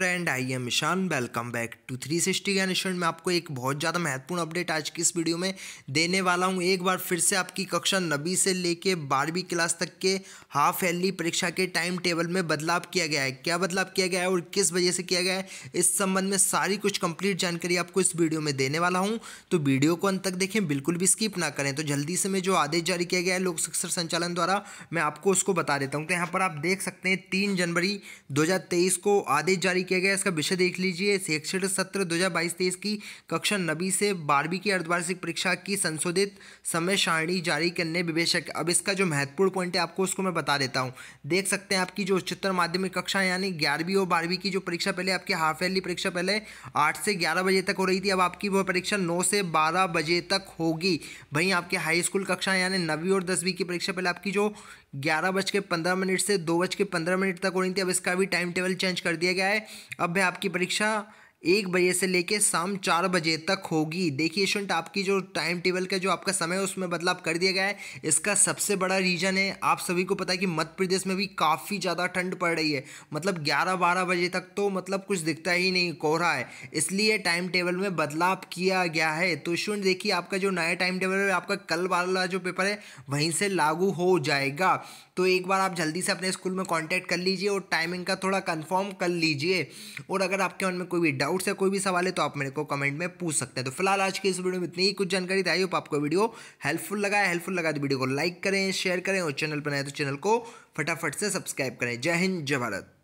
friend I am Ishan welcome back to three sixty का निशन मैं आपको एक बहुत ज़्यादा महत्वपूर्ण अपडेट आज की इस वीडियो में देने वाला हूँ एक बार फिर से आपकी कक्षा नबी से लेके बारहवीं क्लास तक के हाफ एयरली परीक्षा के टाइम टेबल में बदलाव किया गया है क्या बदलाव किया गया है और किस वजह से किया गया है इस संबंध में सारी कुछ कंप्लीट जानकारी आपको इस वीडियो में देने वाला हूँ तो वीडियो को अंत तक देखें बिल्कुल भी स्किप ना करें तो जल्दी से मैं जो आदेश जारी किया गया है लोक शिक्षा संचालन द्वारा मैं आपको उसको बता देता हूँ तो यहाँ पर आप देख सकते हैं तीन जनवरी दो को आदेश जारी किया गया इसका विषय देख लीजिए शैक्षणिक सत्र दो हज़ार बाईस तेईस की कक्षा नबी से बारहवीं की अर्धवार्षिक परीक्षा की संशोधित समय सारणी जारी करने विवेशक अब इसका जो महत्वपूर्ण पॉइंट है आपको उसको मैं बता देता हूँ देख सकते हैं आपकी जो उच्चतर माध्यमिक कक्षा यानी ग्यारहवीं और बारहवीं की जो परीक्षा पहले आपकी हाफ ईयरली परीक्षा पहले आठ से ग्यारह बजे तक हो रही थी अब आपकी वह परीक्षा नौ से बारह बजे तक होगी वहीं आपके हाई स्कूल कक्षा यानी नवी और दसवीं की परीक्षा पहले आपकी जो ग्यारह बज के पंद्रह मिनट से दो बज के पंद्रह मिनट तक हो रही थी अब इसका भी टाइम टेबल चेंज कर दिया गया है अब मैं आपकी परीक्षा एक बजे से लेके शाम चार बजे तक होगी देखिए स्टूडेंट आपकी जो टाइम टेबल का जो आपका समय है उसमें बदलाव कर दिया गया है इसका सबसे बड़ा रीज़न है आप सभी को पता है कि मध्य प्रदेश में भी काफ़ी ज़्यादा ठंड पड़ रही है मतलब ग्यारह बारह बजे तक तो मतलब कुछ दिखता ही नहीं कोहरा है इसलिए टाइम टेबल में बदलाव किया गया है तो स्टूडेंट देखिए आपका जो नया टाइम टेबल है आपका कल वाला जो पेपर है वहीं से लागू हो जाएगा तो एक बार आप जल्दी से अपने स्कूल में कॉन्टैक्ट कर लीजिए और टाइमिंग का थोड़ा कन्फर्म कर लीजिए और अगर आपके मन में कोई भी डाउट डाउट्स या कोई भी सवाल है तो आप मेरे को कमेंट में पूछ सकते हैं तो फिलहाल आज के इस वीडियो में इतनी ही कुछ जानकारी आई आपको वीडियो हेल्पफुल लगा है हेल्पफुल लगा तो वीडियो को लाइक करें शेयर करें और चैनल पर नए तो चैनल को फटाफट से सब्सक्राइब करें जय हिंद जय भारत